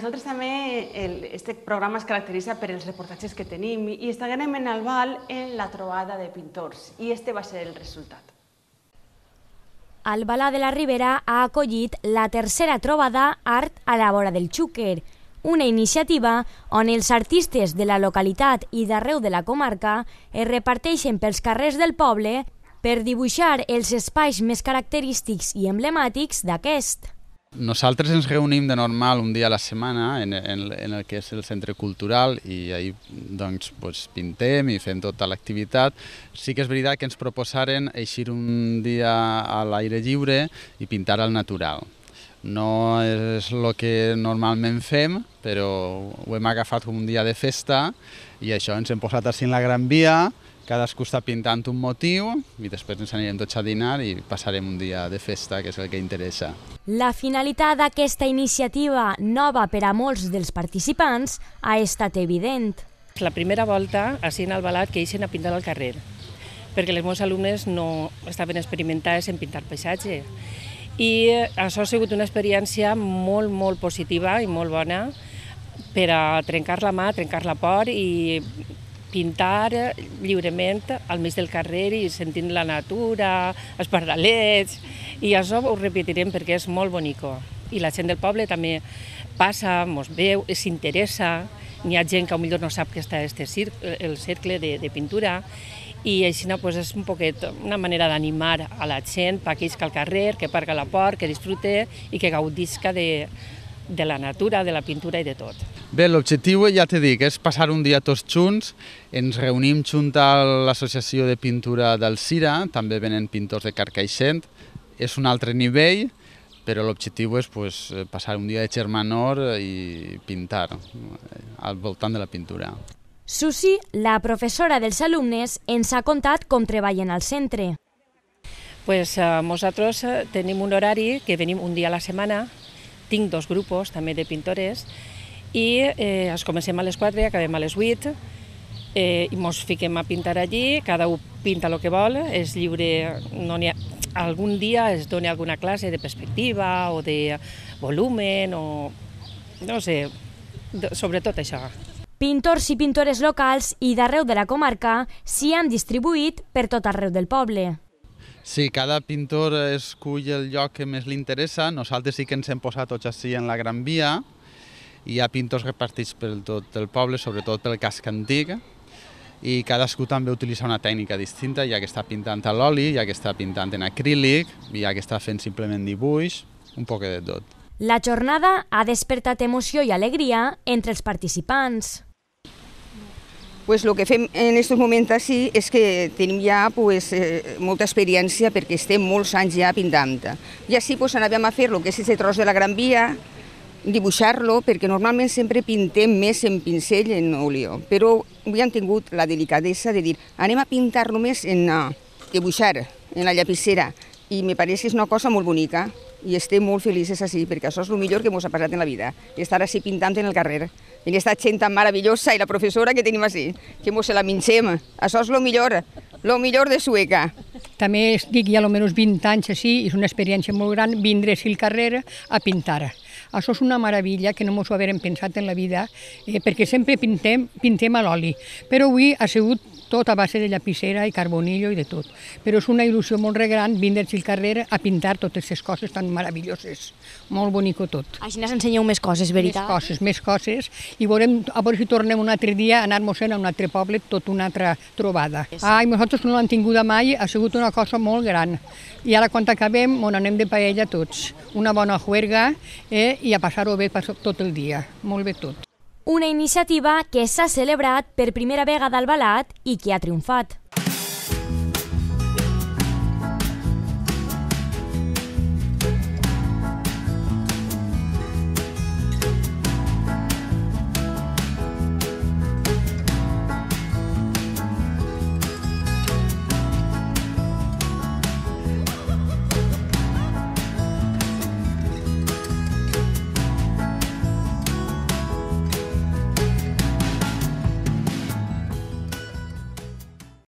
nosaltres també, el, este programa es caracteritza per els reportatges que tenim i estàvem en Albal en la trobada de pintors i este va ser el resultat. Albalà de la Ribera ha acollit la tercera trobada Art a la vora del Xúquer, una iniciativa on els artistes de la localitat i d'arreu de la comarca es reparteixen pels carrers del poble per dibuixar els espais més característics i emblemàtics d'aquest. Nosaltres ens reunim de normal un dia a la setmana en, en, en el que és el centre cultural i ahí doncs, doncs, pintem i fem tota l'activitat. Sí que és veritat que ens proposaren eixir un dia a l'aire lliure i pintar al natural. No és el que normalment fem, però ho hem agafat com un dia de festa i això ens hem posat així en la Gran Via, Cadascú està pintant un motiu i després ens anirem tots a dinar i passarem un dia de festa, que és el que interessa. La finalitat d'aquesta iniciativa, nova per a molts dels participants, ha estat evident. La primera volta, a el balat, que eixen a pintar al carrer, perquè els meus alumnes no estaven experimentats en pintar paisatge. I això ha sigut una experiència molt, molt positiva i molt bona per a trencar la mà, trencar la por i pintar eh, lliurement al mig del carrer i sentint la natura, els pardalets, i això ho repetirem perquè és molt bonico. I la gent del poble també passa, mos veu, s'interessa, n'hi ha gent que millor no sap que està este cercle, eh, el cercle de, de pintura, i així no, pues, és un poquet una manera d'animar a la gent, per aquells que al carrer, que parca la port, que disfrute i que gaudisca de, de la natura, de la pintura i de tot. Bé, l'objectiu, ja t'he dit, és passar un dia tots junts. Ens reunim junt a l'Associació de Pintura del Cira, també venen pintors de Carcaixent. És un altre nivell, però l'objectiu és pues, passar un dia de germanor i pintar al voltant de la pintura. Susi, la professora dels alumnes, ens ha contat com treballen al centre. Pues eh, nosaltres eh, tenim un horari que venim un dia a la setmana, tinc dos grups també de pintores, i eh, es comencem a les 4 i acabem a les 8 eh, i mos fiquem a pintar allí, cada un pinta el que vol, és lliure, no ha... Algun dia es doni alguna classe de perspectiva o de volumen o... no sé, sobretot això. Pintors i pintores locals i d'arreu de la comarca s'hi han distribuït per tot arreu del poble. Sí, cada pintor escull el lloc que més li interessa. Nosaltres sí que ens hem posat tots així en la Gran Via, hi ha pintors repartits per tot el poble, sobretot pel casc antic, i cadascú també utilitza una tècnica distinta, hi ha que està pintant a l'oli, hi ha que està pintant en acrílic, hi ha que està fent simplement dibuix, un poc de tot. La jornada ha despertat emoció i alegria entre els participants. Pues lo que fem en aquests moments així és que tenim ja pues, eh, molta experiència perquè estem molts anys ja pintant. I així pues, anàvem a fer lo que és el tros de la Gran Via, dibuixar-lo perquè normalment sempre pintem més en pincell en olió, però avui han tingut la delicadesa de dir anem a pintar-lo més en uh, dibuixar, en la llapissera, i me pareix que és una cosa molt bonica i estem molt feliços així, perquè això és el millor que ens ha passat en la vida, estar així pintant en el carrer, en aquesta gent tan meravellosa i la professora que tenim així, que ens la mengem, això és el millor, el millor de Sueca. També estic ja almenys 20 anys així, és una experiència molt gran, vindre així al carrer a pintar. Això és una meravella que no ens ho haurem pensat en la vida, eh, perquè sempre pintem, pintem a l'oli. Però avui ha sigut tot a base de llapissera i carbonillo i de tot. Però és una il·lusió molt gran vindre al carrer a pintar totes aquestes coses tan meravelloses. Molt bonic tot. Així ens ensenyeu més coses, veritat? Més coses, més coses. I veurem, a veure si tornem un altre dia a anar-nos-en a un altre poble, tot una altra trobada. Sí. Ai, nosaltres no l'hem tinguda mai, ha sigut una cosa molt gran. I ara quan acabem, bon, anem de paella tots. Una bona juerga eh, i a passar-ho bé tot el dia. Molt bé tot una iniciativa que s'ha celebrat per primera vegada al Balat i que ha triomfat.